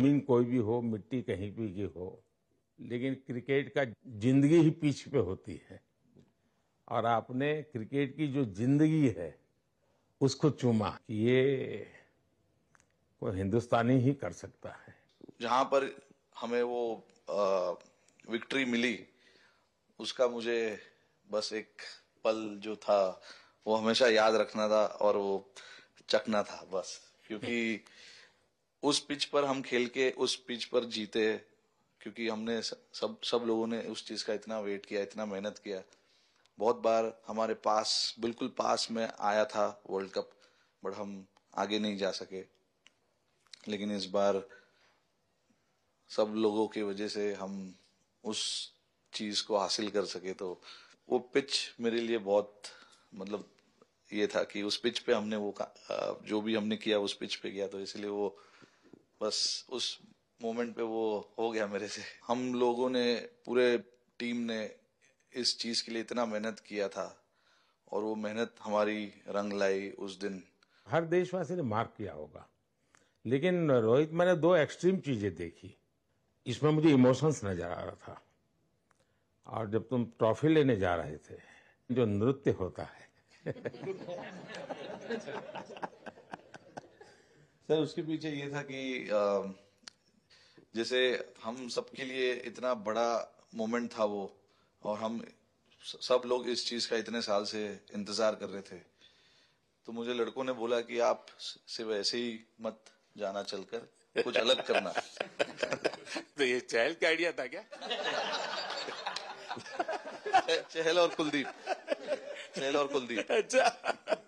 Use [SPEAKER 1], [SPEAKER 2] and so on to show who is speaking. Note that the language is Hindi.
[SPEAKER 1] जमीन कोई भी हो मिट्टी कहीं भी की हो लेकिन क्रिकेट का जिंदगी ही पीछे पे होती है और आपने क्रिकेट की जो जिंदगी है उसको चूमा ये कोई हिंदुस्तानी ही कर सकता है
[SPEAKER 2] जहां पर हमें वो आ, विक्ट्री मिली उसका मुझे बस एक पल जो था वो हमेशा याद रखना था और वो चखना था बस क्योंकि उस पिच पर हम खेल के उस पिच पर जीते क्योंकि हमने सब सब लोगों ने उस चीज का इतना वेट किया इतना मेहनत किया बहुत बार हमारे पास बिल्कुल पास में आया था वर्ल्ड कप बट हम आगे नहीं जा सके लेकिन इस बार सब लोगों की वजह से हम उस चीज को हासिल कर सके तो वो पिच मेरे लिए बहुत मतलब ये था कि उस पिच पे हमने वो जो भी हमने किया उस पिच पे किया तो इसलिए वो बस उस मोमेंट पे वो हो गया मेरे से हम लोगों ने पूरे टीम ने इस चीज के लिए इतना मेहनत किया था और वो मेहनत हमारी रंग लाई
[SPEAKER 1] उस दिन हर देशवासी ने मार्क किया होगा लेकिन रोहित मैंने दो एक्सट्रीम चीजें देखी इसमें मुझे इमोशंस नजर आ रहा था और जब तुम ट्रॉफी लेने जा रहे थे जो नृत्य होता है सर उसके पीछे ये था कि
[SPEAKER 2] जैसे हम सबके लिए इतना बड़ा मोमेंट था वो और हम सब लोग इस चीज का इतने साल से इंतजार कर रहे थे तो मुझे लड़कों ने बोला कि आप सिर्फ ऐसे ही मत जाना चलकर कुछ अलग करना तो ये चहल का आइडिया था क्या चहल और कुलदीप चहल और कुलदीप अच्छा